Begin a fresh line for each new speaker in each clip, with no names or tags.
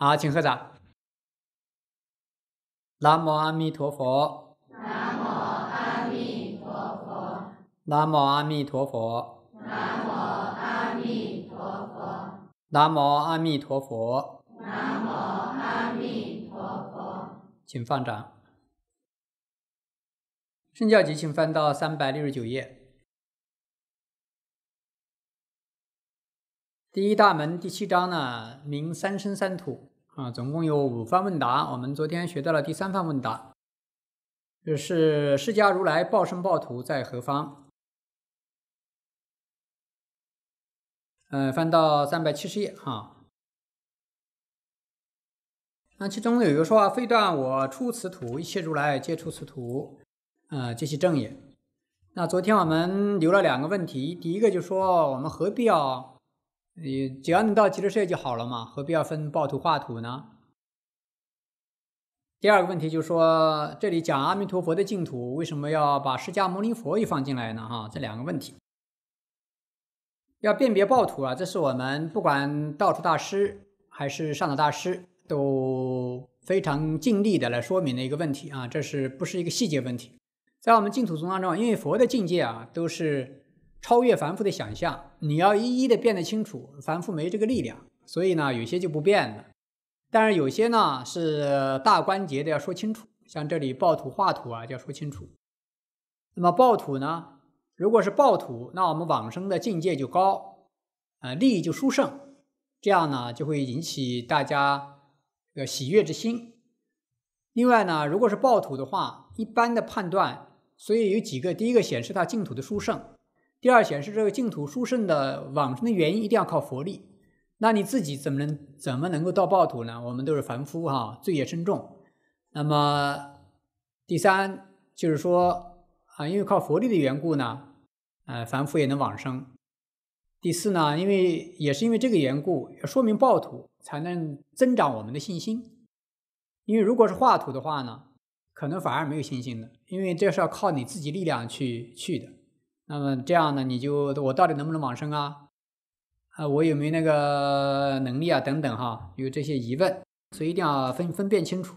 啊，请合掌。南无阿弥陀佛。南无阿弥陀佛。南无阿弥陀佛。南无阿弥陀佛。南无阿弥陀佛。南无阿弥陀佛。请放掌。《圣教集》请翻到三百六十九页。第一大门第七章呢，名三生三土。啊，总共有五番问答。我们昨天学到了第三番问答，就是释迦如来报身报土在何方？嗯，翻到三百七十页哈。那其中有一个说法：非断我出此土，一切如来皆出此土，呃，皆其正也。那昨天我们留了两个问题，第一个就说我们何必要？你只要你到极乐世界就好了嘛，何必要分暴徒化土呢？第二个问题就是说，这里讲阿弥陀佛的净土，为什么要把释迦牟尼佛也放进来呢？哈，这两个问题要辨别暴徒啊，这是我们不管道处大师还是上等大师都非常尽力的来说明的一个问题啊，这是不是一个细节问题？在我们净土宗当中，因为佛的境界啊，都是。超越凡夫的想象，你要一一的变得清楚。凡夫没这个力量，所以呢，有些就不变了。但是有些呢是大关节的，要说清楚。像这里暴土化土啊，就要说清楚。那么暴土呢，如果是暴土，那我们往生的境界就高，呃，利益就殊胜，这样呢就会引起大家这个喜悦之心。另外呢，如果是暴土的话，一般的判断，所以有几个，第一个显示他净土的殊胜。第二，显示这个净土殊胜的往生的原因，一定要靠佛力。那你自己怎么能怎么能够到报土呢？我们都是凡夫哈，罪业深重。那么第三就是说啊，因为靠佛力的缘故呢，呃，凡夫也能往生。第四呢，因为也是因为这个缘故，说明报土才能增长我们的信心。因为如果是画土的话呢，可能反而没有信心的，因为这是要靠你自己力量去去的。那么这样呢？你就我到底能不能往生啊？啊，我有没有那个能力啊？等等哈，有这些疑问，所以一定要分分辨清楚。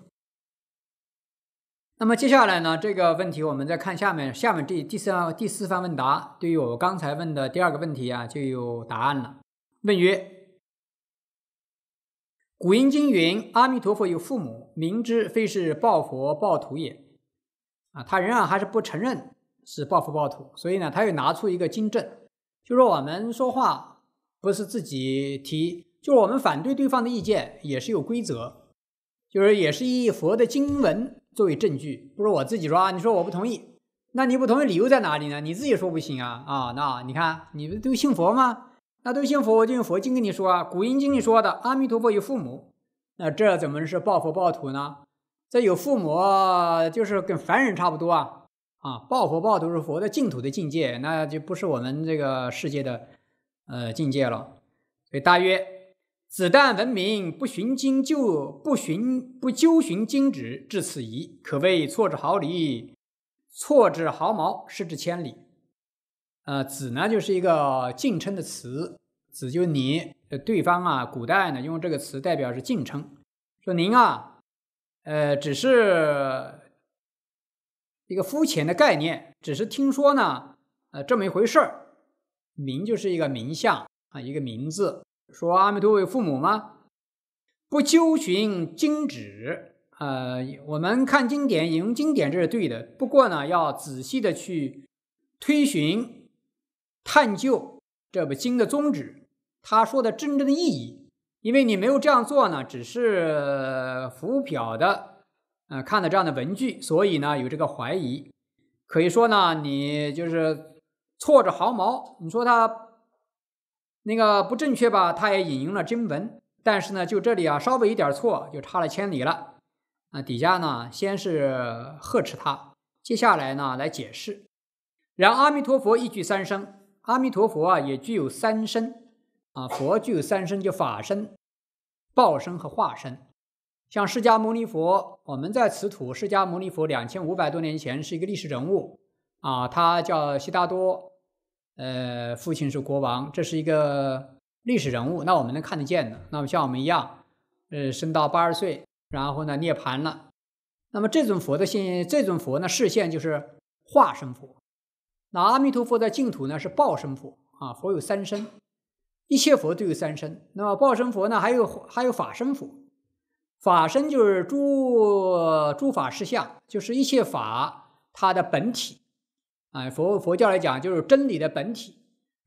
那么接下来呢？这个问题我们再看下面下面第第三第四番问答，对于我刚才问的第二个问题啊，就有答案了。问曰：古音经云，阿弥陀佛有父母，明知非是报佛报土也。啊，他仍然还是不承认。是暴佛暴徒，所以呢，他又拿出一个经证，就说我们说话不是自己提，就是我们反对对方的意见也是有规则，就是也是以佛的经文作为证据，不是我自己说啊。你说我不同意，那你不同意理由在哪里呢？你自己说不行啊啊！那你看你们都信佛吗？那都信佛我就用佛经跟你说啊，古音经里说的阿弥陀佛有父母，那这怎么是暴佛暴徒呢？这有父母就是跟凡人差不多啊。啊，报佛报土是佛的净土的境界，那就不是我们这个世界的，呃，境界了。所以大约子旦闻名不寻经就不寻不究寻经旨至此矣，可谓错之毫厘，错之毫毛失之千里。呃，子呢就是一个敬称的词，子就您，对方啊，古代呢用这个词代表是敬称，说您啊，呃，只是。一个肤浅的概念，只是听说呢，呃，这么一回事儿。名就是一个名相啊，一个名字。说阿弥陀为父母吗？不究寻经旨，呃，我们看经典，引用经典这是对的。不过呢，要仔细的去推寻、探究这部经的宗旨，他说的真正的意义。因为你没有这样做呢，只是浮漂的。呃，看了这样的文具，所以呢有这个怀疑。可以说呢，你就是错着毫毛。你说他那个不正确吧？他也引用了经文，但是呢，就这里啊，稍微一点错就差了千里了。啊，底下呢先是呵斥他，接下来呢来解释。然阿弥陀佛一句三声，阿弥陀佛啊也具有三声啊，佛具有三声，就法身、报身和化身。像释迦牟尼佛，我们在此土，释迦牟尼佛两千五百多年前是一个历史人物啊，他叫悉达多，呃，父亲是国王，这是一个历史人物，那我们能看得见的。那么像我们一样，呃，生到八十岁，然后呢涅槃了。那么这种佛的现，这种佛呢视线就是化身佛。那阿弥陀佛在净土呢是报身佛啊，佛有三身，一切佛都有三身。那么报身佛呢还有还有法身佛。法身就是诸诸法实相，就是一切法它的本体，啊，佛佛教来讲就是真理的本体，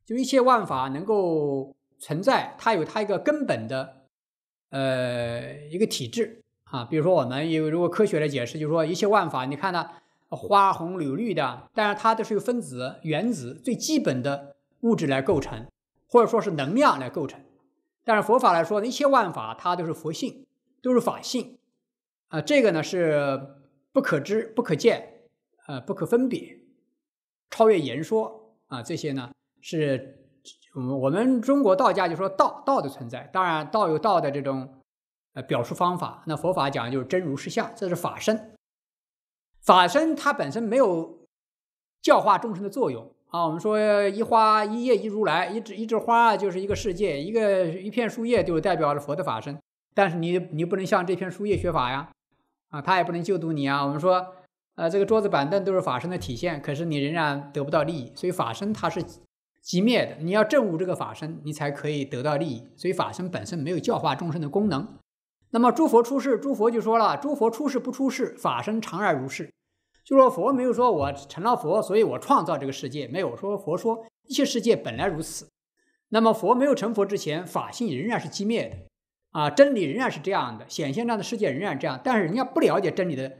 就一切万法能够存在，它有它一个根本的，呃，一个体制啊。比如说，我们有如果科学来解释，就是说一切万法，你看呢，花红柳绿的，但是它都是由分子、原子最基本的物质来构成，或者说是能量来构成。但是佛法来说，一切万法它都是佛性。都是法性啊，这个呢是不可知、不可见啊，不可分别，超越言说啊。这些呢是我们我们中国道家就说道道的存在，当然道有道的这种呃表述方法。那佛法讲就是真如实相，这是法身。法身它本身没有教化众生的作用啊。我们说一花一叶一如来，一枝一枝花就是一个世界，一个一片树叶就代表了佛的法身。但是你你不能像这片树叶学法呀，啊，他也不能救度你啊。我们说，呃，这个桌子板凳都是法身的体现，可是你仍然得不到利益。所以法身它是寂灭的，你要证悟这个法身，你才可以得到利益。所以法身本身没有教化众生的功能。那么诸佛出世，诸佛就说了：诸佛出世不出世，法身常然如是。就说佛没有说我成了佛，所以我创造这个世界，没有说佛说一切世界本来如此。那么佛没有成佛之前，法性仍然是寂灭的。啊，真理仍然是这样的，显现这样的世界仍然这样，但是人家不了解真理的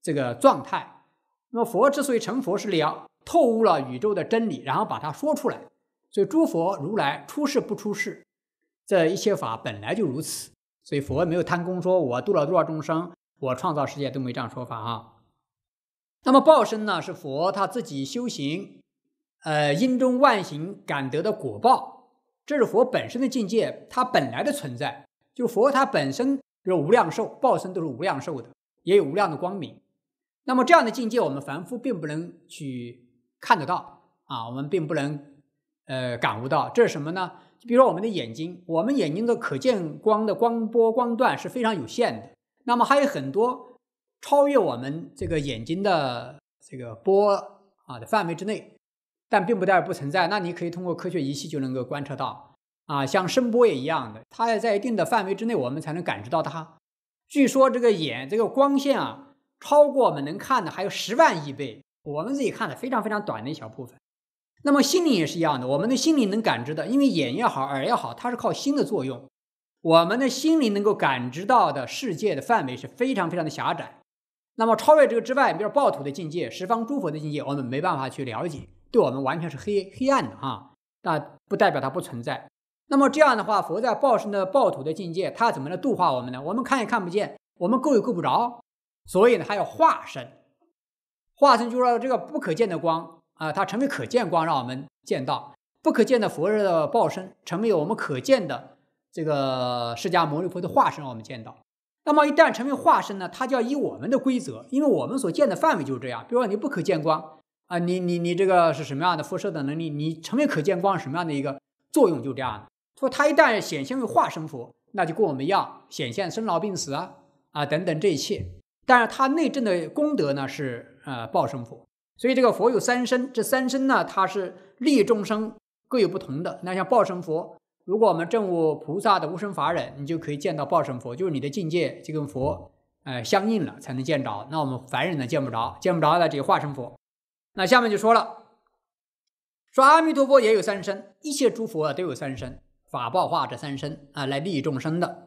这个状态。那么佛之所以成佛，是了透悟了宇宙的真理，然后把它说出来。所以诸佛如来出世不出世，这一切法本来就如此。所以佛没有贪功，说我度了多少众生，我创造世界都没这样说法啊。那么报身呢，是佛他自己修行，呃，因中万行感得的果报，这是佛本身的境界，它本来的存在。就佛他本身如无量寿，报身都是无量寿的，也有无量的光明。那么这样的境界，我们凡夫并不能去看得到啊，我们并不能呃感悟到这是什么呢？比如说我们的眼睛，我们眼睛的可见光的光波光段是非常有限的。那么还有很多超越我们这个眼睛的这个波啊的范围之内，但并不代表不存在。那你可以通过科学仪器就能够观测到。啊，像声波也一样的，它要在一定的范围之内，我们才能感知到它。据说这个眼，这个光线啊，超过我们能看的还有十万亿倍，我们自己看的非常非常短的一小部分。那么心灵也是一样的，我们的心灵能感知的，因为眼也好，耳也好，它是靠心的作用。我们的心灵能够感知到的世界的范围是非常非常的狭窄。那么超越这个之外，比如暴徒的境界、十方诸佛的境界，我们没办法去了解，对我们完全是黑黑暗的哈。那不代表它不存在。那么这样的话，佛在报身的报土的境界，他怎么来度化我们呢？我们看也看不见，我们够也够不着，所以呢，他要化身。化身就是说这个不可见的光啊，它成为可见光，让我们见到不可见的佛的报身，成为我们可见的这个释迦牟尼佛的化身，让我们见到。那么一旦成为化身呢，它就要以我们的规则，因为我们所见的范围就是这样。比如说你不可见光啊，你你你这个是什么样的辐射的能力？你成为可见光什么样的一个作用？就这样。说他一旦显现为化身佛，那就跟我们要显现生老病死啊啊等等这一切。但是他内证的功德呢是呃报身佛，所以这个佛有三身，这三身呢他是利众生各有不同的。那像报身佛，如果我们证悟菩萨的无生法忍，你就可以见到报身佛，就是你的境界就跟佛呃相应了才能见着。那我们凡人呢见不着，见不着的只有化身佛。那下面就说了，说阿弥陀佛也有三身，一切诸佛都有三身。法报化这三身啊，来利益众生的。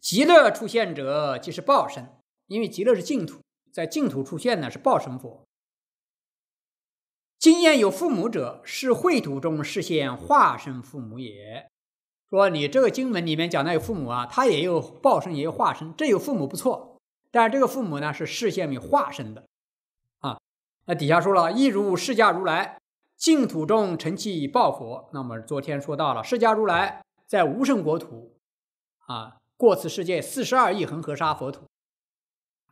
极乐出现者即是报身，因为极乐是净土，在净土出现呢是报身佛。今验有父母者，是秽土中视现化身父母也。说你这个经文里面讲的有父母啊，他也有报身，也有化身。这有父母不错，但是这个父母呢是视现为化身的啊。那底下说了，亦如释迦如来。净土中尘气报佛，那么昨天说到了释迦如来在无胜国土，啊，过此世界四十二亿恒河沙佛土，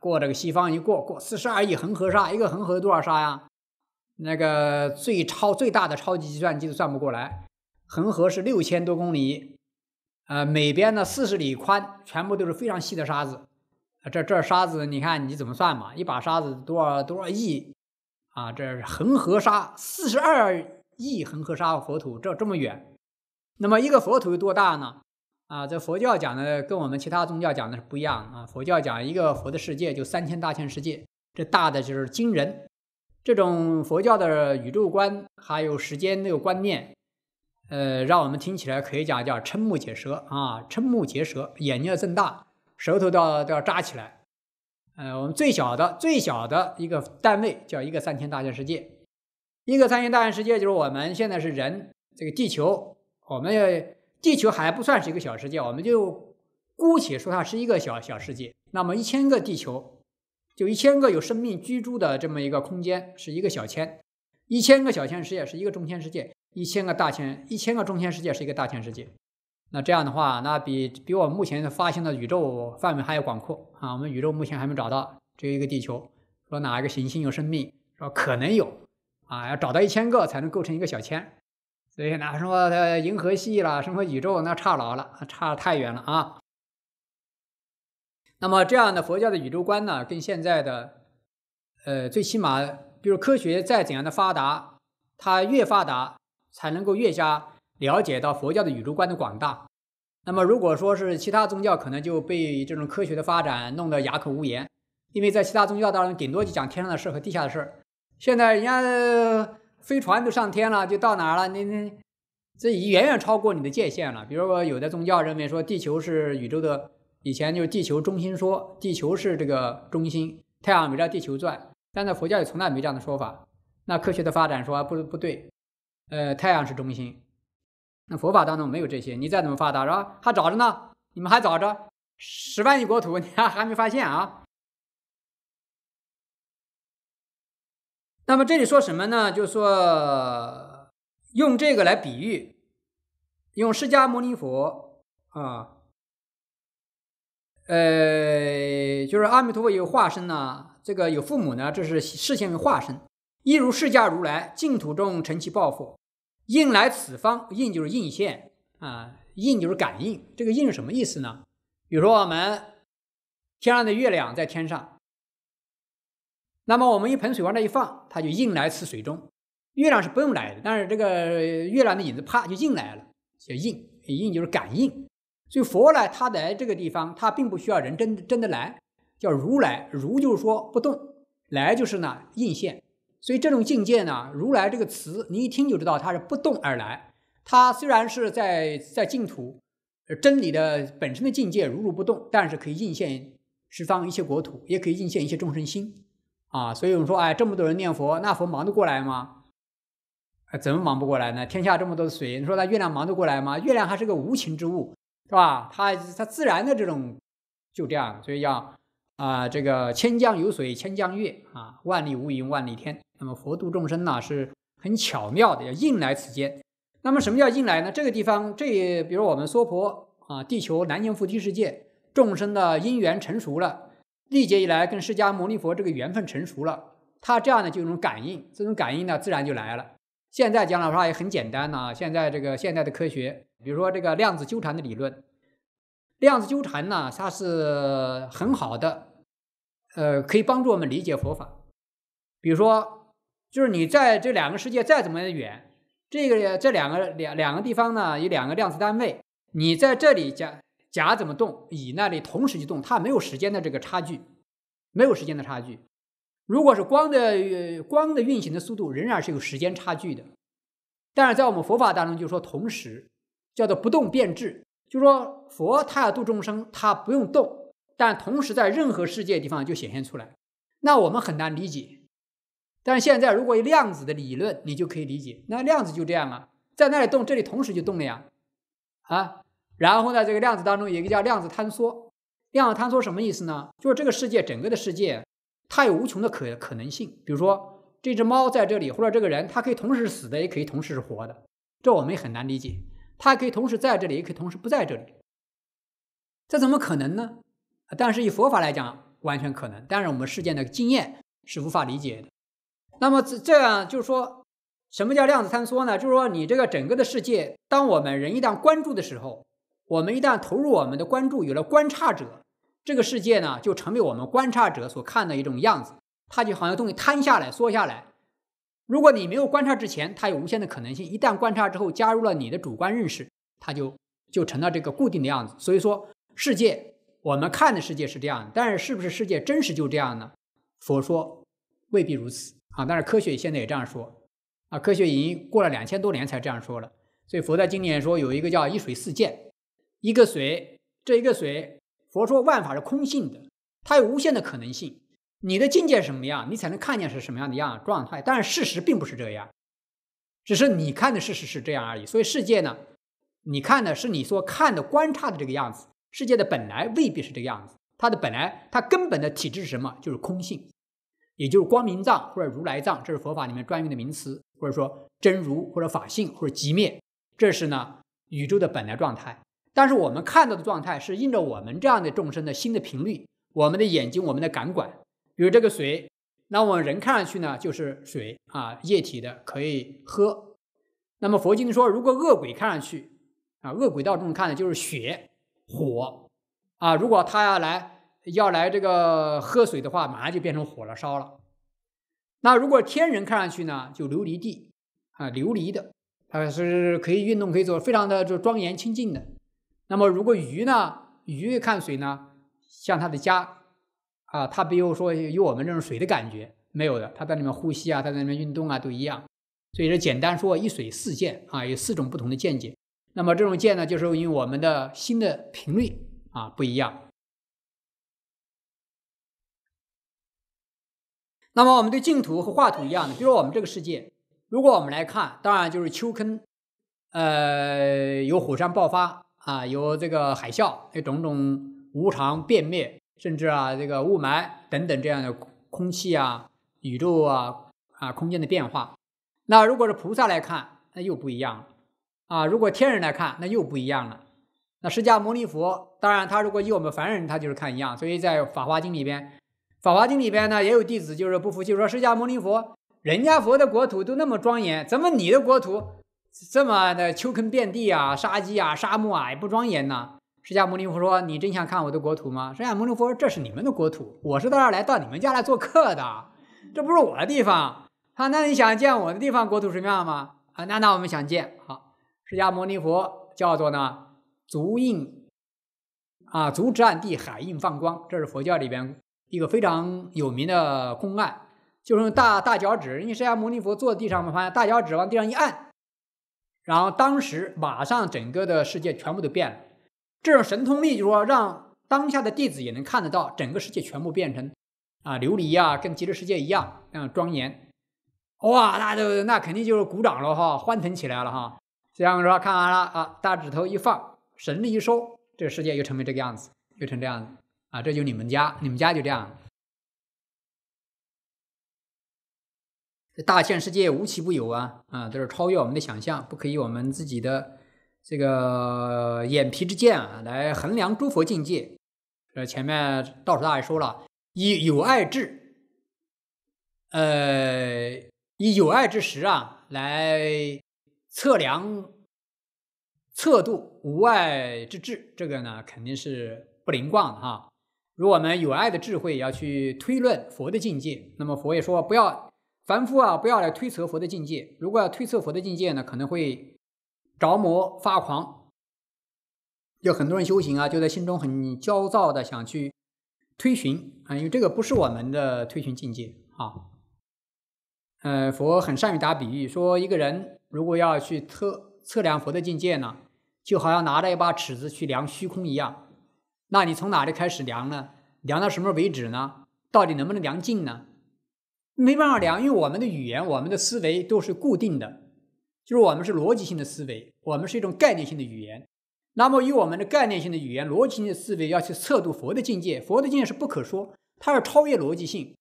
过这个西方一过过四十二亿恒河沙，一个恒河多少沙呀？那个最超最大的超级计算机都算不过来，恒河是六千多公里，啊，每边呢四十里宽，全部都是非常细的沙子，啊，这这沙子你看你怎么算嘛？一把沙子多少多少亿？啊，这是恒河沙四十二亿恒河沙佛土，这这么远，那么一个佛土有多大呢？啊，这佛教讲的跟我们其他宗教讲的是不一样啊。佛教讲一个佛的世界就三千大千世界，这大的就是惊人。这种佛教的宇宙观还有时间那个观念，呃，让我们听起来可以讲叫瞠目结舌啊，瞠目结舌，眼睛要睁大，舌头都要都要扎起来。呃，我们最小的、最小的一个单位叫一个三千大千世界。一个三千大千世界就是我们现在是人，这个地球，我们地球还不算是一个小世界，我们就姑且说它是一个小小世界。那么一千个地球，就一千个有生命居住的这么一个空间，是一个小千。一千个小千世界是一个中千世界，一千个大千，一千个中千世界是一个大千世界。那这样的话，那比比我目前发现的宇宙范围还要广阔啊！我们宇宙目前还没找到，只有一个地球。说哪一个行星有生命，说可能有，啊，要找到一千个才能构成一个小千。所以，呢，什么银河系啦，什么宇宙，那差老了，差太远了啊。那么，这样的佛教的宇宙观呢，跟现在的，呃，最起码，比如科学再怎样的发达，它越发达才能够越加。了解到佛教的宇宙观的广大，那么如果说是其他宗教，可能就被这种科学的发展弄得哑口无言，因为在其他宗教当中，顶多就讲天上的事和地下的事现在人家飞船都上天了，就到哪了？你你，这已远远超过你的界限了。比如说，有的宗教认为说地球是宇宙的，以前就地球中心说，地球是这个中心，太阳围绕地球转。但在佛教也从来没这样的说法。那科学的发展说不不对，呃，太阳是中心。那佛法当中没有这些，你再怎么发达是吧？还找着呢，你们还找着十万亿国土，你还还没发现啊？那么这里说什么呢？就说用这个来比喻，用释迦牟尼佛啊，呃，就是阿弥陀佛有化身呢，这个有父母呢，这是示现为化身，一如释迦如来净土中成其报佛。应来此方，应就是应现啊，应就是感应。这个应是什么意思呢？比如说我们天上的月亮在天上，那么我们一盆水往那一放，它就应来此水中。月亮是不用来的，但是这个月亮的影子啪就应来了，叫应。应就是感应。所以佛呢，他来这个地方，他并不需要人真真的来，叫如来。如就是说不动，来就是呢应现。所以这种境界呢，“如来”这个词，你一听就知道它是不动而来。它虽然是在在净土，真理的本身的境界如如不动，但是可以应现十方一切国土，也可以应现一切众生心，啊！所以我们说，哎，这么多人念佛，那佛忙得过来吗？怎么忙不过来呢？天下这么多的水，你说那月亮忙得过来吗？月亮还是个无情之物，是吧？它它自然的这种就这样，所以要啊，这个千江有水千江月啊，万里无云万里天。那么佛度众生呢，是很巧妙的，要应来此间。那么什么叫应来呢？这个地方，这比如我们娑婆啊，地球南无扶梯世界，众生的因缘成熟了，历劫以来跟释迦牟尼佛这个缘分成熟了，他这样呢就有种感应，这种感应呢自然就来了。现在讲老实话也很简单呐，现在这个现代的科学，比如说这个量子纠缠的理论，量子纠缠呢它是很好的，呃，可以帮助我们理解佛法，比如说。就是你在这两个世界再怎么远，这个这两个两两个地方呢，有两个量子单位，你在这里甲甲怎么动，乙那里同时就动，它没有时间的这个差距，没有时间的差距。如果是光的光的运行的速度，仍然是有时间差距的。但是在我们佛法当中就说同时叫做不动变质，就说佛他要度众生，他不用动，但同时在任何世界地方就显现出来，那我们很难理解。但是现在，如果有量子的理论，你就可以理解，那量子就这样啊，在那里动，这里同时就动了呀，啊，然后呢，这个量子当中有一个叫量子坍缩，量子坍缩什么意思呢？就是这个世界整个的世界，它有无穷的可可能性，比如说这只猫在这里，或者这个人，它可以同时是死的，也可以同时是活的，这我们很难理解，它可以同时在这里，也可以同时不在这里，这怎么可能呢？但是以佛法来讲，完全可能，但是我们世间的经验是无法理解的。那么这这样就是说，什么叫量子坍缩呢？就是说，你这个整个的世界，当我们人一旦关注的时候，我们一旦投入我们的关注，有了观察者，这个世界呢，就成为我们观察者所看的一种样子。它就好像东西坍下来、缩下来。如果你没有观察之前，它有无限的可能性；一旦观察之后，加入了你的主观认识，它就就成了这个固定的样子。所以说，世界我们看的世界是这样但是是不是世界真实就这样呢？佛说未必如此。啊，但是科学现在也这样说，啊，科学已经过了两千多年才这样说了。所以佛在经典说有一个叫一水四界，一个水这一个水，佛说万法是空性的，它有无限的可能性。你的境界什么样，你才能看见是什么样的样状态。但是事实并不是这样，只是你看的事实是这样而已。所以世界呢，你看的是你所看的、观察的这个样子，世界的本来未必是这个样子。它的本来，它根本的体质是什么？就是空性。也就是光明藏或者如来藏，这是佛法里面专用的名词，或者说真如或者法性或者极灭，这是呢宇宙的本来状态。但是我们看到的状态是应着我们这样的众生的心的频率，我们的眼睛、我们的感官，比如这个水，那我们人看上去呢就是水啊，液体的可以喝。那么佛经说，如果恶鬼看上去啊，恶鬼道中看的就是血火啊，如果他要来。要来这个喝水的话，马上就变成火了，烧了。那如果天人看上去呢，就琉璃地，啊，琉璃的，它是可以运动、可以走，非常的就庄严清净的。那么如果鱼呢，鱼看水呢，像它的家，啊，它比如说有我们这种水的感觉没有的，它在里面呼吸啊，它在里面运动啊，都一样。所以说，简单说，一水四见啊，有四种不同的见解。那么这种见呢，就是因为我们的心的频率啊不一样。那么，我们对净土和画土一样的，比如我们这个世界，如果我们来看，当然就是丘坑，呃，有火山爆发啊，有这个海啸，有种种无常变灭，甚至啊，这个雾霾等等这样的空气啊、宇宙啊、啊空间的变化。那如果是菩萨来看，那又不一样了啊；如果天人来看，那又不一样了。那释迦牟尼佛，当然他如果以我们凡人，他就是看一样。所以在《法华经》里边。法华经里边呢也有弟子就是不服气，说释迦牟尼佛，人家佛的国土都那么庄严，怎么你的国土这么的丘坑遍地啊，沙积啊，沙漠啊，也不庄严呢？释迦牟尼佛说：“你真想看我的国土吗？”释迦牟尼佛说：“这是你们的国土，我是到这儿来到你们家来做客的，这不是我的地方。”啊，那你想见我的地方国土什么样吗？啊，那那我们想见。好，释迦牟尼佛叫做呢足印，啊足暗地海印放光，这是佛教里边。一个非常有名的公案，就是用大大脚趾，人家释迦牟尼佛坐在地上，我们发现大脚趾往地上一按，然后当时马上整个的世界全部都变了。这种神通力就是说，让当下的弟子也能看得到，整个世界全部变成啊琉璃啊，跟极乐世界一样那样庄严。哇，那都那肯定就是鼓掌了哈，欢腾起来了哈。这样说看完了啊，大指头一放，神力一收，这个世界又成为这个样子，又成这样子。啊，这就你们家，你们家就这样。这大千世界无奇不有啊，啊，都是超越我们的想象，不可以我们自己的这个眼皮之见啊来衡量诸佛境界。这前面道叔大爷说了，以有爱智，呃，以有爱之时啊来测量测度无爱之智，这个呢肯定是不灵光的哈。如果我们有爱的智慧，也要去推论佛的境界，那么佛也说不要凡夫啊，不要来推测佛的境界。如果要推测佛的境界呢，可能会着魔发狂。有很多人修行啊，就在心中很焦躁的想去推寻啊，因为这个不是我们的推寻境界啊。嗯，佛很善于打比喻，说一个人如果要去测测量佛的境界呢，就好像拿着一把尺子去量虚空一样。那你从哪里开始量呢？量到什么为止呢？到底能不能量尽呢？没办法量，因为我们的语言、我们的思维都是固定的，就是我们是逻辑性的思维，我们是一种概念性的语言。那么，以我们的概念性的语言、逻辑性的思维，要去测度佛的境界，佛的境界是不可说，它要超越逻辑性，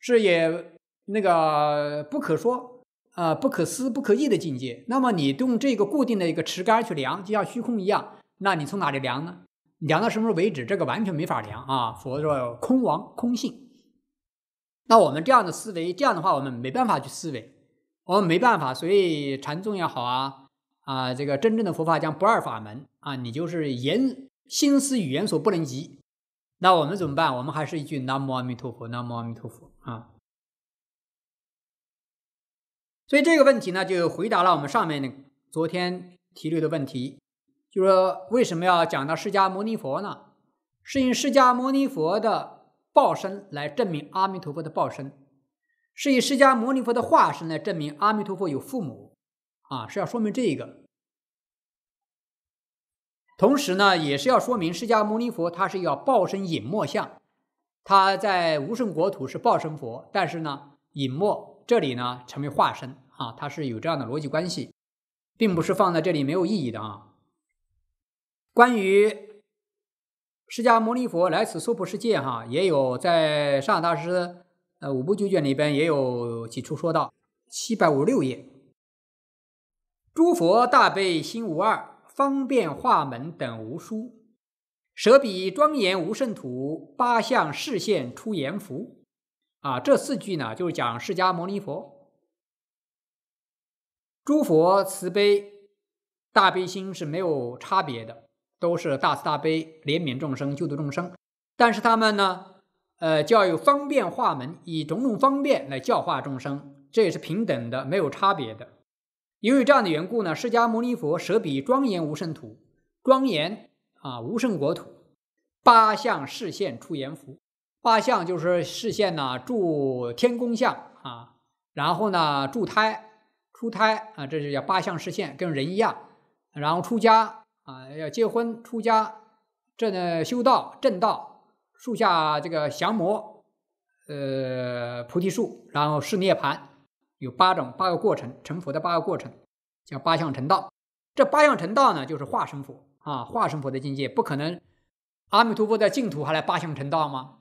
是也那个不可说啊，不可思、不可议的境界。那么，你用这个固定的一个尺杆去量，就像虚空一样，那你从哪里量呢？量到什么时候为止？这个完全没法量啊！佛说空王空性，那我们这样的思维，这样的话我们没办法去思维，我们没办法。所以禅宗也好啊，啊，这个真正的佛法讲不二法门啊，你就是言心思语言所不能及。那我们怎么办？我们还是一句南无阿弥陀佛，南无阿弥陀佛啊。所以这个问题呢，就回答了我们上面昨天提留的问题。就说为什么要讲到释迦牟尼佛呢？是以释迦牟尼佛的报身来证明阿弥陀佛的报身，是以释迦牟尼佛的化身来证明阿弥陀佛有父母，啊，是要说明这个。同时呢，也是要说明释迦牟尼佛他是要报身隐没相，他在无生国土是报身佛，但是呢，隐没这里呢成为化身啊，它是有这样的逻辑关系，并不是放在这里没有意义的啊。关于释迦牟尼佛来此娑婆世界，哈，也有在上大师呃《五部九卷》里边也有几处说到，七百五十六页。诸佛大悲心无二，方便化门等无殊，舍彼庄严无胜土，八相示现出阎浮。啊，这四句呢，就是讲释迦牟尼佛，诸佛慈悲大悲心是没有差别的。都是大慈大悲，怜悯众生，救度众生。但是他们呢，呃，教有方便化门，以种种方便来教化众生，这也是平等的，没有差别的。由于这样的缘故呢，释迦牟尼佛舍彼庄严无胜土，庄严啊，无胜国土，八相示现出阎浮。八相就是示现呢，住天宫相啊，然后呢，住胎出胎啊，这就叫八相示现，跟人一样，然后出家。啊，要结婚、出家、这呢修道、正道树下这个降魔，呃，菩提树，然后是涅盘，有八种八个过程，成佛的八个过程叫八相成道。这八相成道呢，就是化身佛啊，化身佛的境界不可能。阿弥陀佛在净土还来八相成道吗？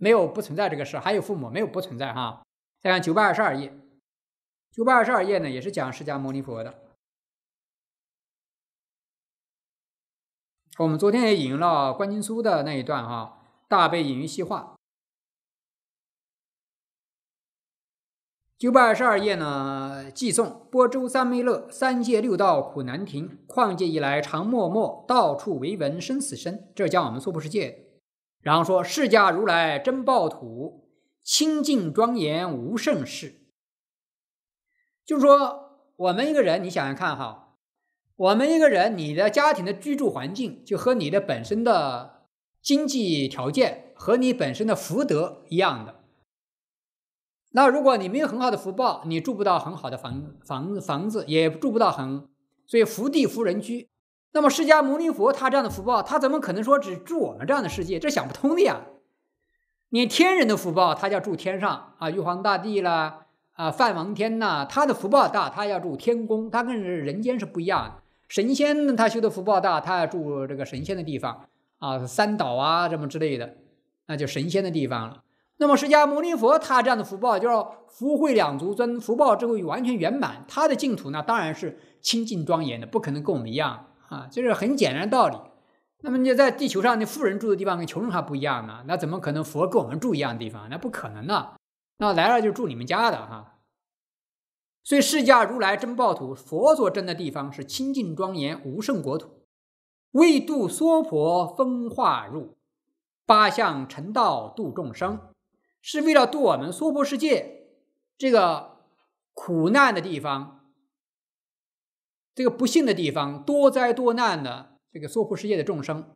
没有，不存在这个事。还有父母没有不存在哈。再看九百二十二页，九百二十二页呢也是讲释迦牟尼佛的。我们昨天也引用了观经书》的那一段哈，大悲隐喻细化”。九百二十二页呢，寄送播州三昧乐，三界六道苦难停，旷界以来常默默，到处唯闻生死声。这将讲我们娑婆世界，然后说释迦如来真报土，清净庄严无盛事。就是说，我们一个人，你想想看哈。我们一个人，你的家庭的居住环境就和你的本身的经济条件和你本身的福德一样的。那如果你没有很好的福报，你住不到很好的房房子，房子也住不到很，所以福地福人居。那么释迦牟尼佛他这样的福报，他怎么可能说只住我们这样的世界？这想不通的呀！你天人的福报，他叫住天上啊，玉皇大帝啦啊，梵王天呐，他的福报大，他要住天宫，他跟人间是不一样的。神仙他修的福报大，他要住这个神仙的地方啊，三岛啊，这么之类的，那就神仙的地方了。那么释迦牟尼佛他这样的福报是福慧两足尊，福报之后完全圆满，他的净土那当然是清净庄严的，不可能跟我们一样啊，就是很简单的道理。那么你在地球上的富人住的地方跟穷人还不一样呢，那怎么可能佛跟我们住一样的地方？那不可能的。那来了就住你们家的哈。所以，释迦如来真报土，佛所真的地方是清净庄严、无胜国土。为度娑婆分化入八相成道度众生，是为了度我们娑婆世界这个苦难的地方、这个不幸的地方、多灾多难的这个娑婆世界的众生，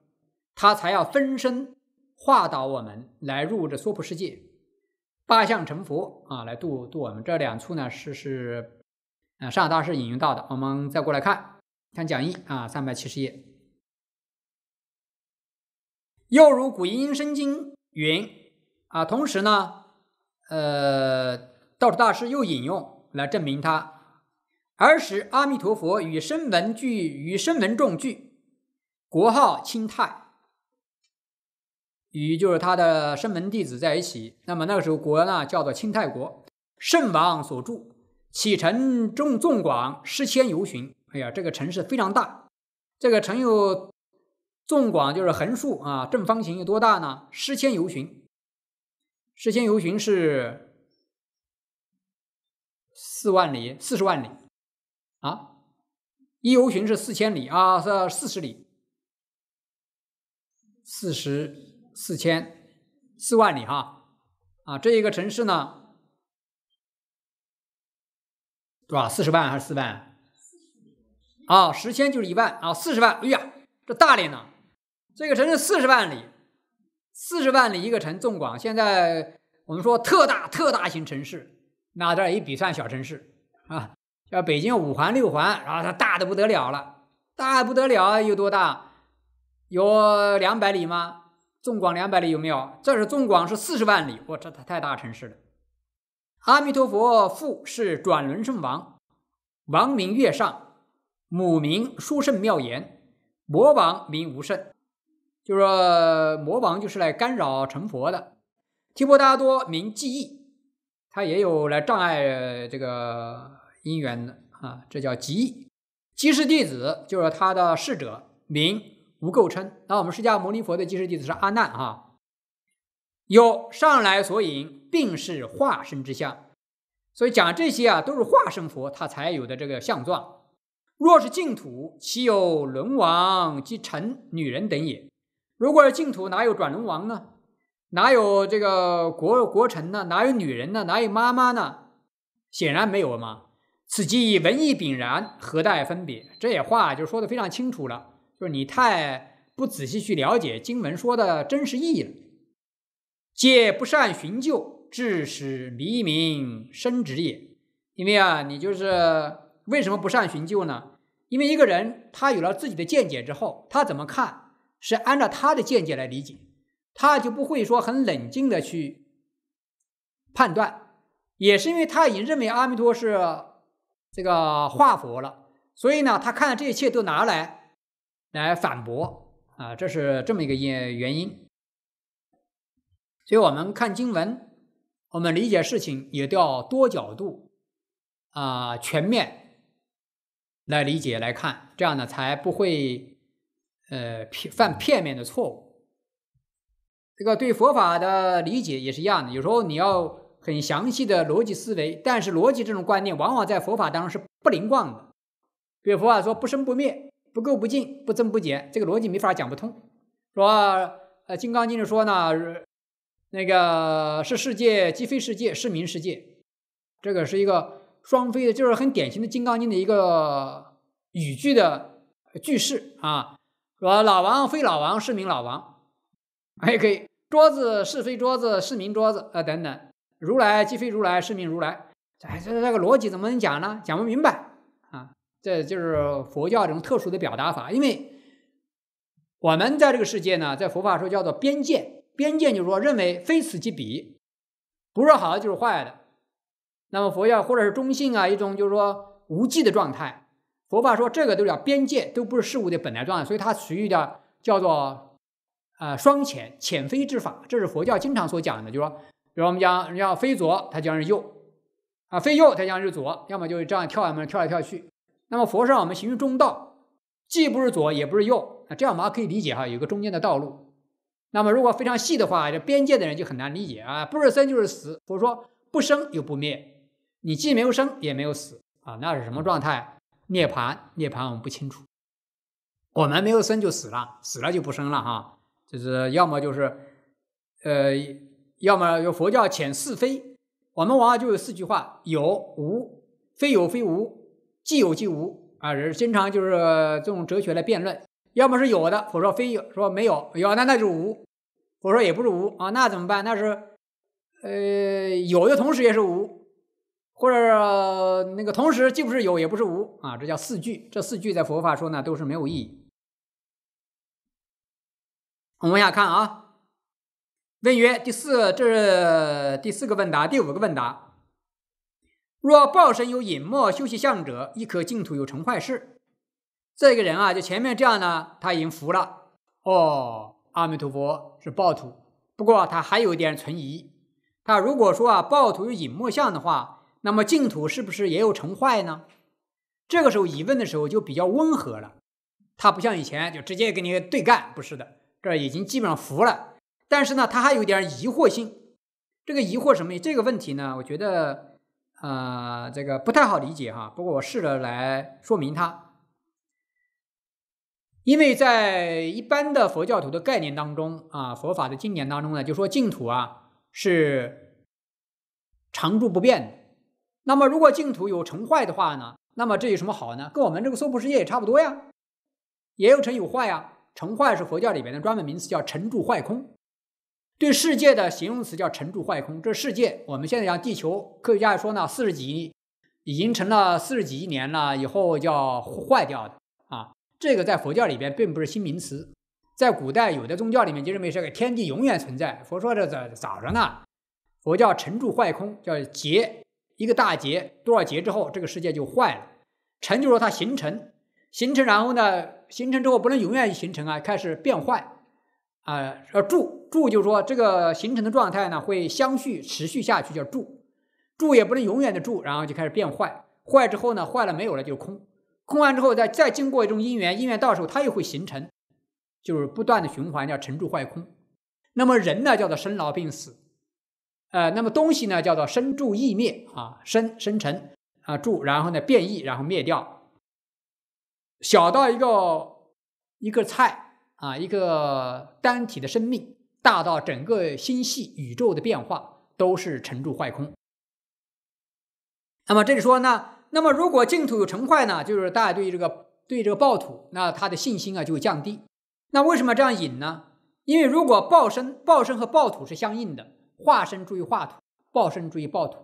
他才要分身化导我们来入这娑婆世界。八相成佛啊，来度度我们这两处呢是是，呃，上海大师引用到的。我们再过来看看讲义啊，三百七十页。又如《古音声经》云啊，同时呢，呃，道士大师又引用来证明他，儿时阿弥陀佛与声闻具与声闻众具，国号清泰。与就是他的生门弟子在一起。那么那个时候国呢叫做清泰国，圣王所住，启程重纵广十千由旬。哎呀，这个城市非常大。这个城有纵广就是横竖啊，正方形有多大呢？十千由旬，十千由旬是四万里，四十万里啊。一由旬是四千里啊，是四十里，四十。四千四万里哈，啊，这一个城市呢，多吧？四十万还是四万？啊，十千就是一万啊，四十万。哎呀，这大连呢，这个城市四十万里，四十万里一个城，纵广。现在我们说特大、特大型城市，那这一比算小城市啊。像北京五环、六环，然后它大的不得了了，大不得了，有多大？有两百里吗？纵广两百里有没有？这是纵广是四十万里，我这太太大城市了。阿弥陀佛，父是转轮圣王，王名月上，母名殊胜妙言，魔王名无胜，就说魔王就是来干扰成佛的。提婆达多名记忆，他也有来障碍这个姻缘的啊，这叫寂忆。七氏弟子就是他的侍者，名。无垢称，那我们释迦牟尼佛的记事弟子是阿难啊。有上来所引，并是化身之相，所以讲这些啊，都是化身佛他才有的这个相状。若是净土，岂有龙王及臣、女人等也？如果是净土，哪有转龙王呢？哪有这个国国臣呢？哪有女人呢？哪有妈妈呢？显然没有嘛。此即文艺炳然，何待分别？这也话就说的非常清楚了。就是你太不仔细去了解经文说的真实意义了，戒不善寻旧，致使黎明生职也。因为啊，你就是为什么不善寻旧呢？因为一个人他有了自己的见解之后，他怎么看是按照他的见解来理解，他就不会说很冷静的去判断。也是因为他已经认为阿弥陀是这个化佛了，所以呢，他看这一切都拿来。来反驳啊，这是这么一个原原因，所以我们看经文，我们理解事情也都要多角度啊，全面来理解来看，这样呢才不会呃犯片面的错误。这个对佛法的理解也是一样的，有时候你要很详细的逻辑思维，但是逻辑这种观念往往在佛法当中是不灵光的。比如佛法说不生不灭。不垢不净，不增不减，这个逻辑没法讲不通，是吧？呃，《金刚经》里说呢，那个是世界即非世界，是名世界。这个是一个双非的，就是很典型的《金刚经》的一个语句的句式啊。说老王非老王，是名老王，还可以桌子是非桌子，是名桌子啊，等等。如来即非如来，是名如来。这这这个逻辑怎么能讲呢？讲不明白。这就是佛教这种特殊的表达法，因为我们在这个世界呢，在佛法说叫做“边界”，边界就是说认为非此即彼，不是好的就是坏的。那么佛教或者是中性啊，一种就是说无际的状态。佛法说这个都叫边界，都不是事物的本来状，态，所以它属于叫叫做啊双浅浅非之法。这是佛教经常所讲的，就是说，比如我们讲，你要非左，它将是右啊，非右它将是左，要么就是这样跳要么跳来跳去。那么佛是让我们行于中道，既不是左也不是右，那这样我们可以理解哈，有个中间的道路。那么如果非常细的话，这边界的人就很难理解啊，不是生就是死。佛说不生又不灭，你既没有生也没有死啊，那是什么状态？涅槃，涅槃我们不清楚。我们没有生就死了，死了就不生了哈，就是要么就是，呃，要么有佛教遣四非，我们往往就有四句话：有、无、非有、非无。既有即无啊，人经常就是这种哲学来辩论，要么是有的，否说非有，说没有有，那那就是无，佛说也不是无啊，那怎么办？那是呃有的同时也是无，或者是那个同时既不是有也不是无啊，这叫四句，这四句在佛法说呢都是没有意义。我们往下看啊，问曰第四这是第四个问答，第五个问答。若报身有隐没修习相者，亦可净土有成坏事。这个人啊，就前面这样呢，他已经服了。哦，阿弥陀佛是暴徒，不过他还有一点存疑。他如果说啊，暴徒有隐没相的话，那么净土是不是也有成坏呢？这个时候疑问的时候就比较温和了，他不像以前就直接跟你对干，不是的。这已经基本上服了，但是呢，他还有点疑惑性。这个疑惑什么？这个问题呢，我觉得。啊，这个不太好理解哈。不过我试着来说明它，因为在一般的佛教徒的概念当中啊，佛法的经典当中呢，就说净土啊是常住不变。的。那么如果净土有成坏的话呢，那么这有什么好呢？跟我们这个娑婆世界也差不多呀，也有成有坏呀。成坏是佛教里面的专门名词，叫成住坏空。对世界的形容词叫“沉住坏空”，这世界我们现在讲地球，科学家说呢，四十几亿已经成了四十几亿年了，以后叫坏掉的啊。这个在佛教里边并不是新名词，在古代有的宗教里面就认为这个天地永远存在。佛说这早着呢，佛教“沉住坏空”叫劫，一个大劫多少劫之后，这个世界就坏了。成就说它形成，形成然后呢，形成之后不能永远形成啊，开始变坏。啊，呃，住住就是说这个形成的状态呢，会相续持续下去，叫住住也不能永远的住，然后就开始变坏，坏之后呢，坏了没有了就空，空完之后再再经过一种因缘，因缘到手它又会形成，就是不断的循环，叫成住坏空。那么人呢叫做生老病死，呃，那么东西呢叫做生住易灭啊，生生成啊住，然后呢变异，然后灭掉。小到一个一个菜。啊，一个单体的生命，大到整个星系、宇宙的变化，都是成住坏空。那么这里说呢，那么如果净土有成坏呢，就是大家对这个对这个暴土，那他的信心啊就会降低。那为什么这样引呢？因为如果暴身暴身和暴土是相应的，化身注意化土，暴身注意暴土。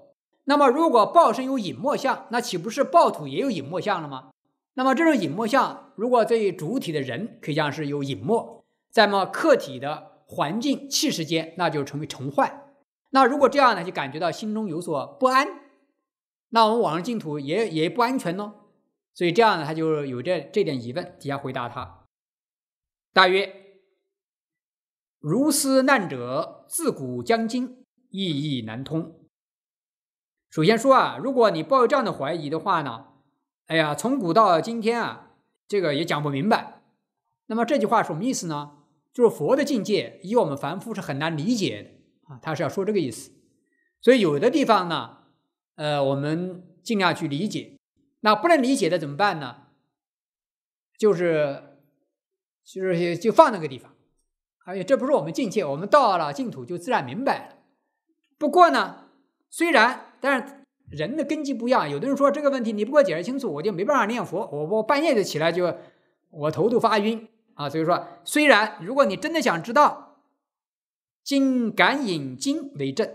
那么如果暴身有隐没相，那岂不是暴土也有隐没相了吗？那么这种隐没相。如果对于主体的人可以讲是有隐没，在么客体的环境气势间，那就成为成坏。那如果这样呢，就感觉到心中有所不安。那我们网上净土也也不安全喽。所以这样呢，他就有这这点疑问，底下回答他，大约如斯难者，自古将今，意义难通。首先说啊，如果你抱有这样的怀疑的话呢，哎呀，从古到今天啊。这个也讲不明白。那么这句话什么意思呢？就是佛的境界，以我们凡夫是很难理解的啊。他是要说这个意思。所以有的地方呢，呃，我们尽量去理解。那不能理解的怎么办呢？就是就是就放那个地方。而且这不是我们境界，我们到了净土就自然明白了。不过呢，虽然但是。人的根基不一样，有的人说这个问题你不给我解释清楚，我就没办法念佛。我我半夜就起来，就我头都发晕啊。所以说，虽然如果你真的想知道，经感引经为证，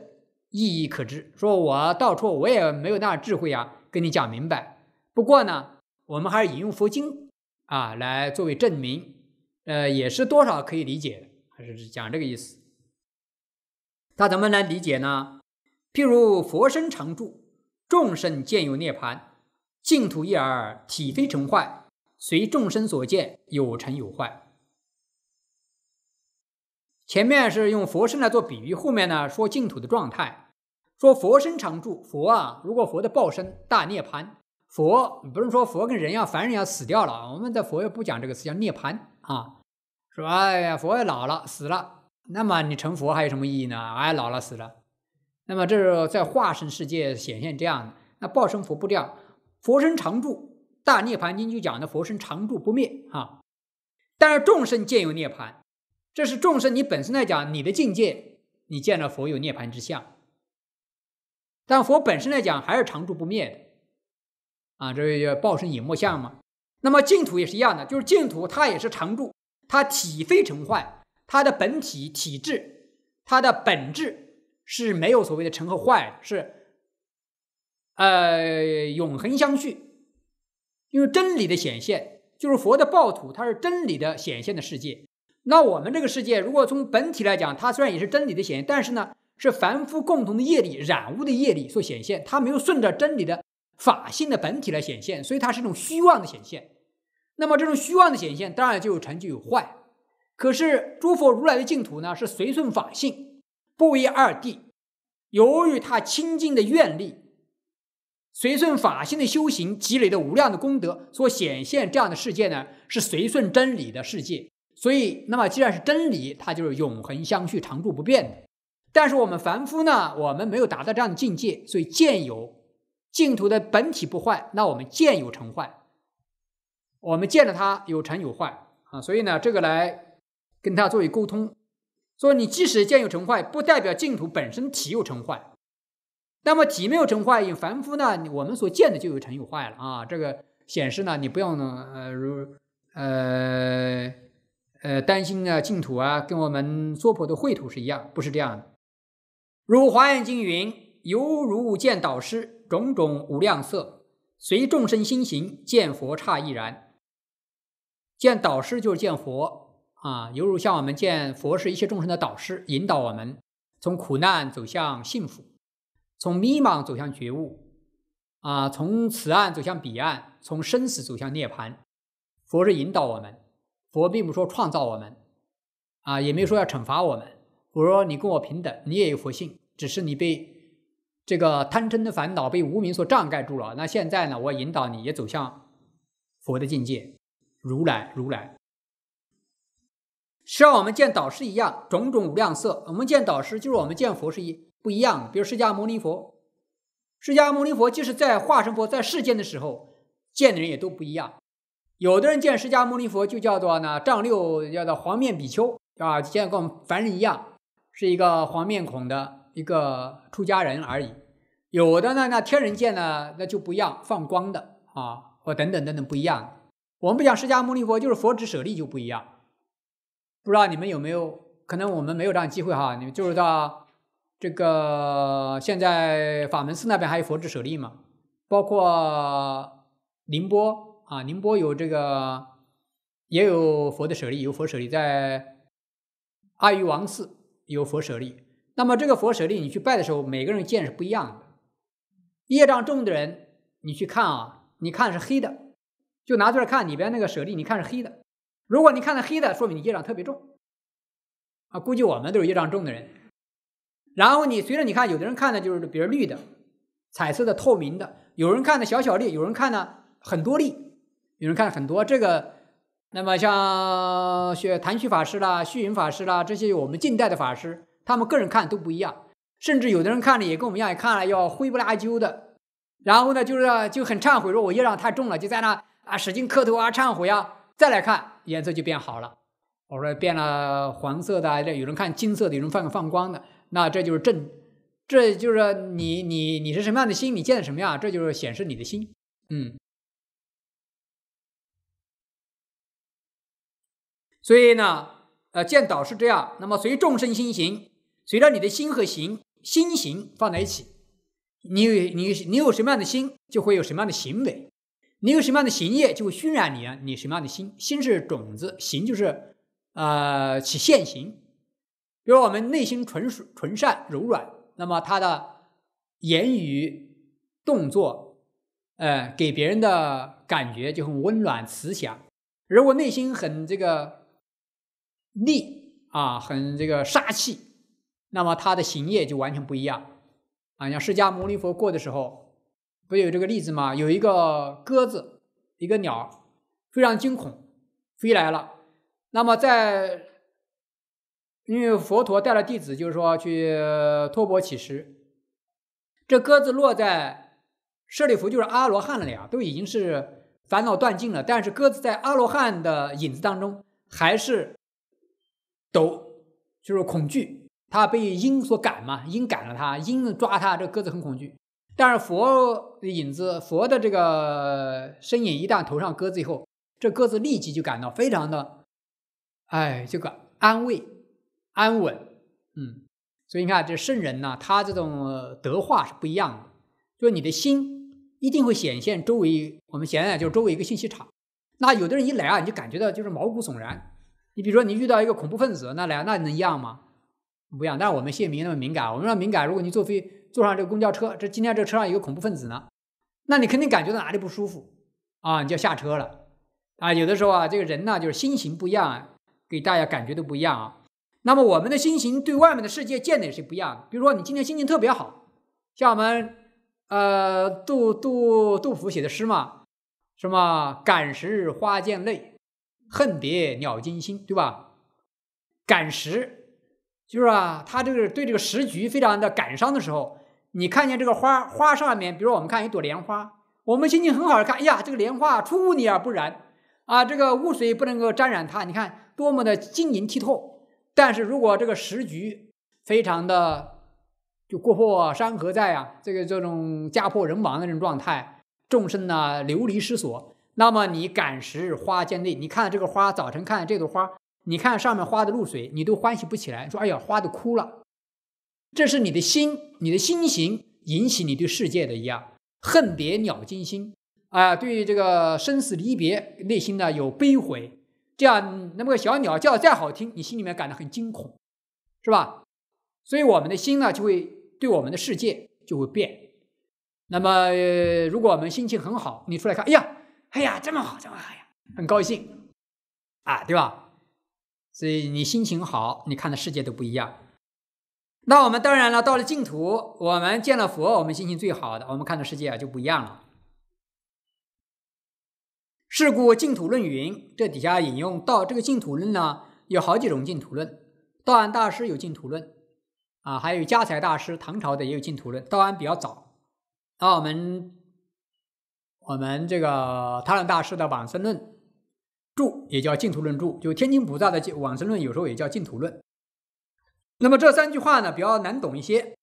意义可知。说我到处我也没有那智慧啊，跟你讲明白。不过呢，我们还是引用佛经啊来作为证明，呃，也是多少可以理解，还是讲这个意思。那怎么来理解呢？譬如佛身常住。众生见有涅槃，净土一耳，体非成坏，随众生所见有成有坏。前面是用佛身来做比喻，后面呢说净土的状态，说佛身常住。佛啊，如果佛的报身大涅槃，佛不是说佛跟人一样，凡人要死掉了，我们的佛不讲这个词叫涅槃啊，说哎呀，佛也老了，死了，那么你成佛还有什么意义呢？哎，老了死了。那么这是在化身世界显现这样的，那报身佛不掉，佛身常住，《大涅槃经》就讲的佛身常住不灭啊。但是众生见有涅槃，这是众生你本身来讲，你的境界你见了佛有涅槃之相，但佛本身来讲还是常住不灭的啊，这叫报身隐没相嘛。那么净土也是一样的，就是净土它也是常住，它体非成坏，它的本体、体质、它的本质。是没有所谓的成和坏，是，呃，永恒相续，因为真理的显现就是佛的暴徒，它是真理的显现的世界。那我们这个世界，如果从本体来讲，它虽然也是真理的显现，但是呢，是凡夫共同的业力染污的业力所显现，它没有顺着真理的法性的本体来显现，所以它是一种虚妄的显现。那么这种虚妄的显现，当然就有成就有坏。可是诸佛如来的净土呢，是随顺法性。不为二谛，由于他清净的愿力，随顺法性的修行积累的无量的功德所显现这样的世界呢，是随顺真理的世界。所以，那么既然是真理，它就是永恒相续、常住不变的。但是我们凡夫呢，我们没有达到这样的境界，所以见有净土的本体不坏，那我们见有成坏，我们见了它有成有坏啊。所以呢，这个来跟他作为沟通。所以你即使见有成坏，不代表净土本身体有成坏。那么体没有成坏，因凡夫呢，我们所见的就有成有坏了啊。这个显示呢，你不要呢，呃，呃，呃担心啊，净土啊，跟我们娑婆的秽土是一样，不是这样的。如华严经云：“犹如见导师，种种无量色，随众生心行，见佛差亦然。”见导师就是见佛。啊，犹如像我们见佛是一切众生的导师，引导我们从苦难走向幸福，从迷茫走向觉悟，啊，从此岸走向彼岸，从生死走向涅槃。佛是引导我们，佛并不说创造我们，啊，也没说要惩罚我们。我说你跟我平等，你也有佛性，只是你被这个贪嗔的烦恼被无名所障盖住了。那现在呢，我引导你也走向佛的境界，如来如来。际上，我们见导师一样，种种无量色。我们见导师就是我们见佛是一不一样。比如释迦牟尼佛，释迦牟尼佛就是在化身佛在世间的时候见的人也都不一样。有的人见释迦牟尼佛就叫做呢丈六，叫做黄面比丘啊，现在跟我们凡人一样，是一个黄面孔的一个出家人而已。有的呢，那天人见呢那就不一样，放光的啊，或等等等等不一样。我们不讲释迦牟尼佛，就是佛指舍利就不一样。不知道你们有没有？可能我们没有这样机会哈。你们就是到这个现在法门寺那边还有佛指舍利嘛？包括宁波啊，宁波有这个也有佛的舍利，有佛舍利在阿育王寺有佛舍利。那么这个佛舍利你去拜的时候，每个人见是不一样的。业障重的人，你去看啊，你看是黑的，就拿出来看里边那个舍利，你看是黑的。如果你看的黑的，说明你业障特别重，啊，估计我们都是业障重的人。然后你随着你看，有的人看的就是比如绿的、彩色的、透明的，有人看的小小粒，有人看的很多粒，有人看很多这个。那么像学谭旭法师啦、虚云法师啦这些，我们近代的法师，他们个人看都不一样，甚至有的人看了也跟我们一样，看了要灰不拉揪的。然后呢，就是就很忏悔说我业障太重了，就在那啊使劲磕头啊忏悔啊，再来看。颜色就变好了，我说变了黄色的，这有人看金色的，有人放放光的，那这就是正，这就是你你你是什么样的心，你见的什么样，这就是显示你的心，嗯。所以呢，呃，见导是这样，那么随众生心行，随着你的心和行心行放在一起，你你你有什么样的心，就会有什么样的行为。你有什么样的行业，就会熏染你啊！你什么样的心，心是种子，行就是，呃，起现行。比如我们内心纯纯善、柔软，那么他的言语、动作，呃，给别人的感觉就很温暖、慈祥；如果内心很这个戾啊，很这个杀气，那么他的行业就完全不一样啊！像释迦牟尼佛过的时候。不有这个例子吗？有一个鸽子，一个鸟非常惊恐飞来了。那么在因为佛陀带了弟子，就是说去托钵乞食。这鸽子落在舍利弗，就是阿罗汉了呀，都已经是烦恼断尽了。但是鸽子在阿罗汉的影子当中，还是抖，就是恐惧。它被鹰所赶嘛，鹰赶了它，鹰抓它，这鸽子很恐惧。但是佛的影子，佛的这个身影一旦投上鸽子以后，这鸽子立即就感到非常的，哎，这个安慰安稳，嗯，所以你看这圣人呢，他这种德化是不一样的，就是你的心一定会显现周围，我们想想就是周围一个信息场。那有的人一来啊，你就感觉到就是毛骨悚然。你比如说你遇到一个恐怖分子，那来那能一样吗？不一样。但是我们现民那么敏感，我们说敏感，如果你坐飞。坐上这个公交车，这今天这车上有个恐怖分子呢，那你肯定感觉到哪里不舒服啊，你就下车了啊。有的时候啊，这个人呢就是心情不一样，给大家感觉都不一样啊。那么我们的心情对外面的世界见的也是不一样的。比如说你今天心情特别好，像我们呃杜杜杜甫写的诗嘛，什么感时花溅泪，恨别鸟惊心，对吧？感时就是啊，他这个对这个时局非常的感伤的时候。你看见这个花花上面，比如我们看一朵莲花，我们心情很好，看，哎呀，这个莲花出污泥而不染，啊，这个污水不能够沾染它，你看多么的晶莹剔透。但是如果这个时局非常的就国破山河在啊，这个这种家破人亡的这种状态，众生呢流离失所，那么你感时花溅泪，你看这个花，早晨看这朵花，你看上面花的露水，你都欢喜不起来，说，哎呀，花都枯了。这是你的心，你的心情引起你对世界的一样。恨别鸟惊心，啊，对这个生死离别，内心呢有悲悔。这样，那么个小鸟叫再好听，你心里面感到很惊恐，是吧？所以我们的心呢，就会对我们的世界就会变。那么，如果我们心情很好，你出来看，哎呀，哎呀，这么好，这么好呀，很高兴，啊，对吧？所以你心情好，你看的世界都不一样。那我们当然了，到了净土，我们见了佛，我们心情最好的，我们看的世界啊就不一样了。是故净土论云，这底下引用道这个净土论呢，有好几种净土论。道安大师有净土论啊，还有家财大师唐朝的也有净土论。道安比较早，那我们我们这个他人大师的往生论注也叫净土论注，就天津普照的往生论有时候也叫净土论。那么这三句话呢比较难懂一些。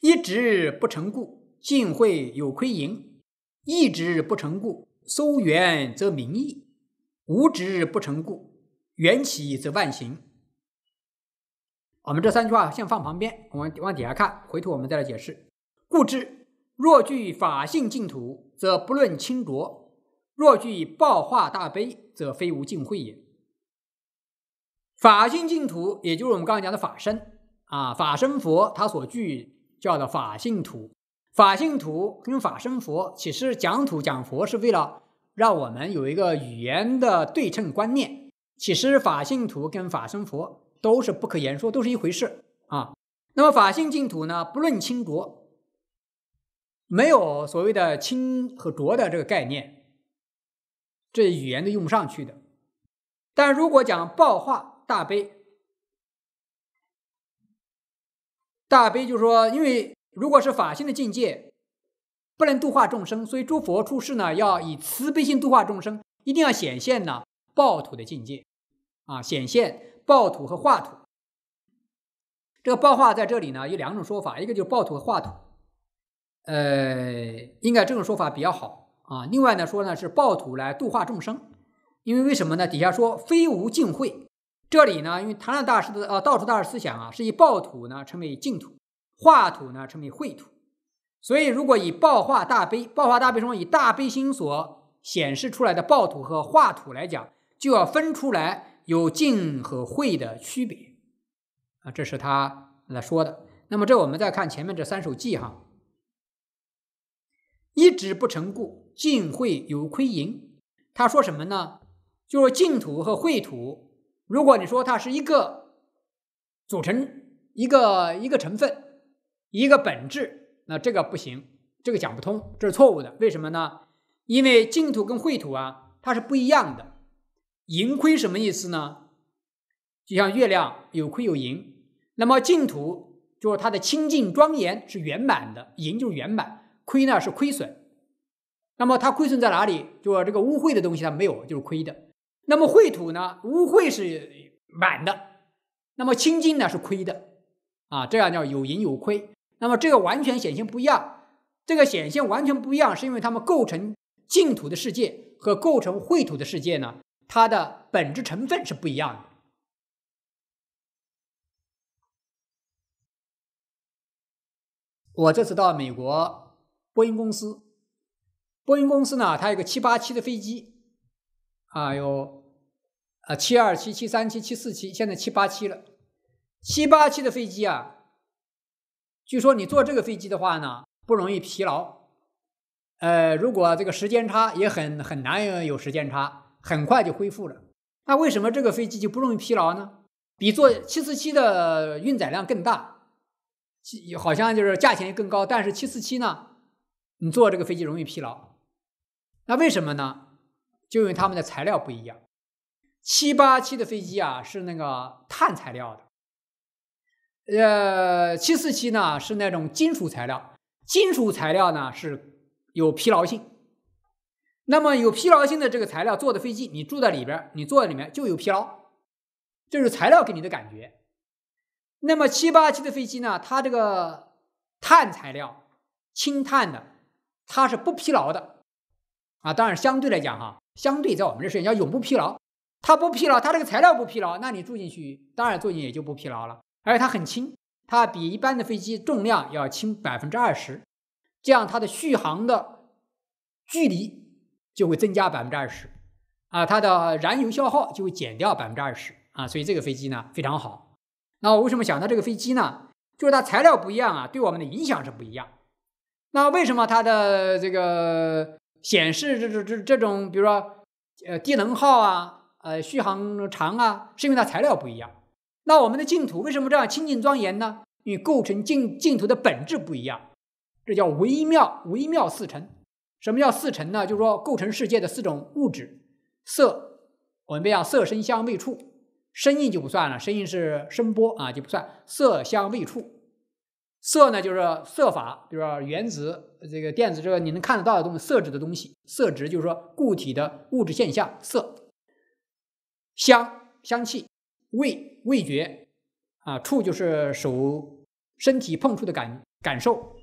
一直不成故，进会有亏盈；一直不成故，收缘则明义；无执不成故，缘起则万行。我们这三句话先放旁边，我们往底下看，回头我们再来解释。故知若具法性净土，则不论清浊；若具报化大悲，则非无尽慧也。法性净土，也就是我们刚刚讲的法身啊，法身佛他所具叫的法性土，法性土跟法身佛，其实讲土讲佛是为了让我们有一个语言的对称观念。其实法性土跟法身佛都是不可言说，都是一回事啊。那么法性净土呢，不论清浊，没有所谓的清和浊的这个概念，这语言都用不上去的。但如果讲报化，大悲，大悲就是说，因为如果是法性的境界，不能度化众生，所以诸佛出世呢，要以慈悲心度化众生，一定要显现呢暴土的境界，啊，显现暴土和化土。这个暴化在这里呢有两种说法，一个就是暴土和化土，呃，应该这种说法比较好啊。另外呢说呢是暴土来度化众生，因为为什么呢？底下说非无尽慧。这里呢，因为唐纳大师的呃道出大师思想啊，是以暴土呢称为净土，化土呢称为秽土，所以如果以暴化大悲，暴化大悲中以大悲心所显示出来的暴土和化土来讲，就要分出来有净和秽的区别啊，这是他来说的。那么这我们再看前面这三首偈哈，一指不成故净秽有亏盈，他说什么呢？就是净土和秽土。如果你说它是一个组成一个一个成分一个本质，那这个不行，这个讲不通，这是错误的。为什么呢？因为净土跟秽土啊，它是不一样的。盈亏什么意思呢？就像月亮有亏有盈。那么净土就是它的清净庄严是圆满的，盈就是圆满，亏呢是亏损。那么它亏损在哪里？就是这个污秽的东西它没有，就是亏的。那么秽土呢？污秽是满的，那么清净呢是亏的，啊，这样叫有盈有亏。那么这个完全显现不一样，这个显现完全不一样，是因为它们构成净土的世界和构成秽土的世界呢，它的本质成分是不一样的。我这次到美国，波音公司，波音公司呢，它有个七八七的飞机。啊，有啊，七二七、七三七、七四七，现在七八七了。七八七的飞机啊，据说你坐这个飞机的话呢，不容易疲劳。呃，如果这个时间差也很很难有时间差，很快就恢复了。那为什么这个飞机就不容易疲劳呢？比坐七四七的运载量更大，好像就是价钱更高。但是七四七呢，你坐这个飞机容易疲劳。那为什么呢？就因为他们的材料不一样，七八七的飞机啊是那个碳材料的，呃，七四七呢是那种金属材料，金属材料呢是有疲劳性。那么有疲劳性的这个材料做的飞机，你住在里边你坐在里面就有疲劳，这是材料给你的感觉。那么七八七的飞机呢，它这个碳材料、轻碳的，它是不疲劳的，啊，当然相对来讲哈。相对在我们这世界，要永不疲劳，它不疲劳，它这个材料不疲劳，那你住进去当然住进去也就不疲劳了。而且它很轻，它比一般的飞机重量要轻百分之二十，这样它的续航的距离就会增加百分之二十，啊，它的燃油消耗就会减掉百分之二十啊，所以这个飞机呢非常好。那我为什么想到这个飞机呢？就是它材料不一样啊，对我们的影响是不一样。那为什么它的这个？显示这这这这种，比如说，呃，低能耗啊，呃，续航长啊，是因为它材料不一样。那我们的净土为什么这样清净庄严呢？与构成镜净土的本质不一样，这叫微妙微妙四尘。什么叫四尘呢？就是说构成世界的四种物质色，我们要色声香味触，声音就不算了，声音是声波啊，就不算色香味触。色呢，就是色法，比如说原子、这个电子，这个你能看得到的东西，色质的东西，色质就是说固体的物质现象。色、香、香气、味、味觉，啊，触就是手、身体碰触的感感受。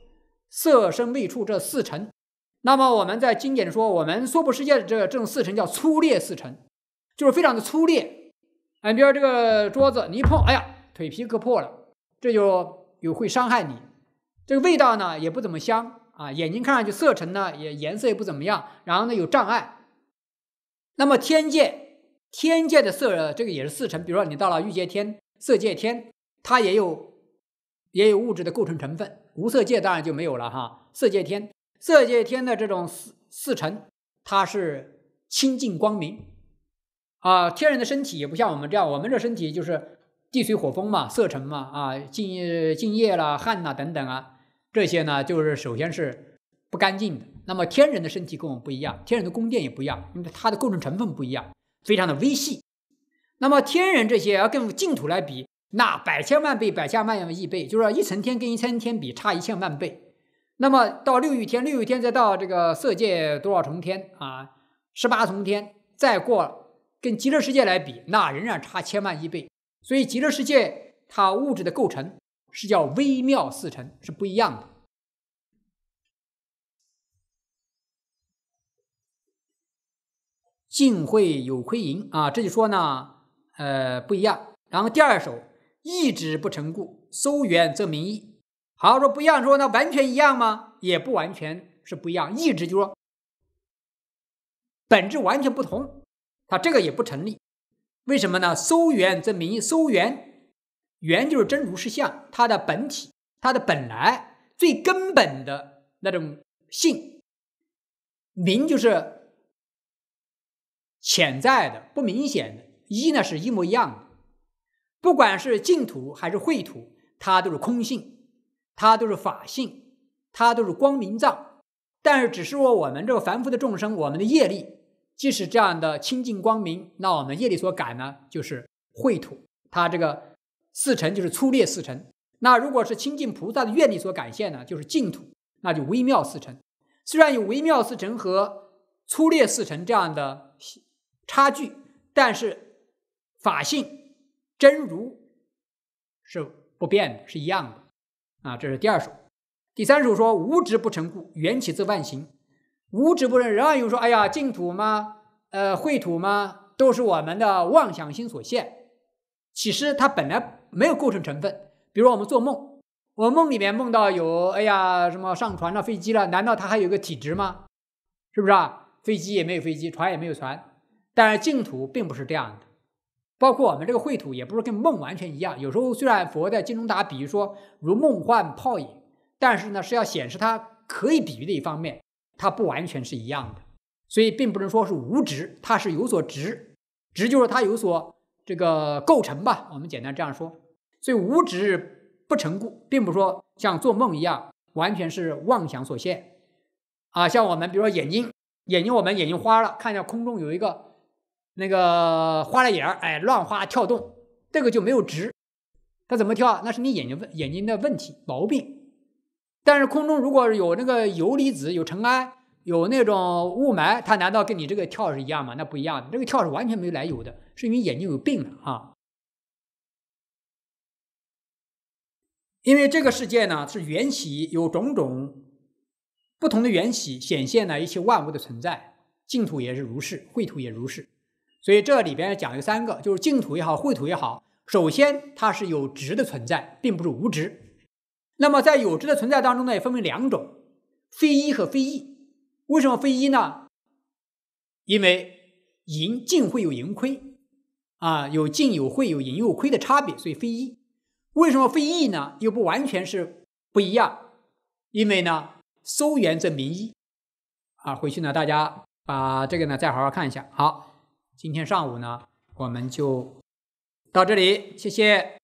色、声、味、触这四尘。那么我们在经典说，我们娑婆世界的这这种四尘叫粗劣四尘，就是非常的粗劣。哎，比如这个桌子，你一碰，哎呀，腿皮割破了，这就。有会伤害你，这个味道呢也不怎么香啊，眼睛看上去色沉呢也颜色也不怎么样，然后呢有障碍。那么天界，天界的色这个也是四尘，比如说你到了欲界天、色界天，它也有也有物质的构成成分，无色界当然就没有了哈。色界天，色界天的这种四四尘，它是清净光明啊，天人的身体也不像我们这样，我们这身体就是。地水火风嘛，色尘嘛，啊，净净业啦，汗呐等等啊，这些呢，就是首先是不干净的。那么天人的身体跟我们不一样，天人的宫殿也不一样，因为它的构成成分不一样，非常的微细。那么天人这些要跟净土来比，那百千万倍、百千万亿倍，就是说一层天跟一层天比差一千万倍。那么到六欲天，六欲天再到这个色界多少重天啊，十八重天，再过跟极乐世界来比，那仍然差千万亿倍。所以极乐世界它物质的构成是叫微妙四尘，是不一样的。净会有亏盈啊，这就说呢，呃，不一样。然后第二首，意直不成故，搜源则明义。好，说不一样，说那完全一样吗？也不完全是不一样。意直就说本质完全不同，它这个也不成立。为什么呢？搜元则明，搜元元就是真如实相，它的本体，它的本来最根本的那种性。明就是潜在的、不明显的，一呢是一模一样的，不管是净土还是秽土，它都是空性，它都是法性，它都是光明藏。但是，只是说我们这个凡夫的众生，我们的业力。即使这样的清净光明，那我们业力所感呢，就是秽土，它这个四尘就是粗劣四尘。那如果是清净菩萨的愿力所感现呢，就是净土，那就微妙四尘。虽然有微妙四尘和粗劣四尘这样的差距，但是法性真如是不变的，是一样的。啊，这是第二首。第三首说：无执不成故，缘起自万行。无执不人，仍然有说：“哎呀，净土吗？呃，秽土吗？都是我们的妄想心所现。其实它本来没有构成成分。比如我们做梦，我梦里面梦到有哎呀什么上船了、飞机了，难道它还有个体值吗？是不是啊？飞机也没有飞机，船也没有船。但是净土并不是这样的，包括我们这个秽土，也不是跟梦完全一样。有时候虽然佛在经中打比喻说如梦幻泡影，但是呢，是要显示它可以比喻的一方面。”它不完全是一样的，所以并不能说是无值，它是有所值，值就是它有所这个构成吧，我们简单这样说。所以无值不成故，并不说像做梦一样完全是妄想所现啊。像我们比如说眼睛，眼睛我们眼睛花了，看见空中有一个那个花了眼儿，哎，乱花跳动，这个就没有值。它怎么跳？那是你眼睛问眼睛的问题毛病。但是空中如果有那个游离子、有尘埃、有那种雾霾，它难道跟你这个跳是一样吗？那不一样的，这个跳是完全没有来由的，是因为眼睛有病了啊。因为这个世界呢是缘起，有种种不同的缘起显现了一些万物的存在，净土也是如是，秽土也如是。所以这里边讲了三个，就是净土也好，秽土也好，首先它是有值的存在，并不是无值。那么，在有知的存在当中呢，也分为两种，非一和非一。为什么非一呢？因为盈尽会有盈亏，啊，有尽有会有盈有亏的差别，所以非一。为什么非一呢？又不完全是不一样，因为呢，收元则名一。啊，回去呢，大家把这个呢再好好看一下。好，今天上午呢，我们就到这里，谢谢。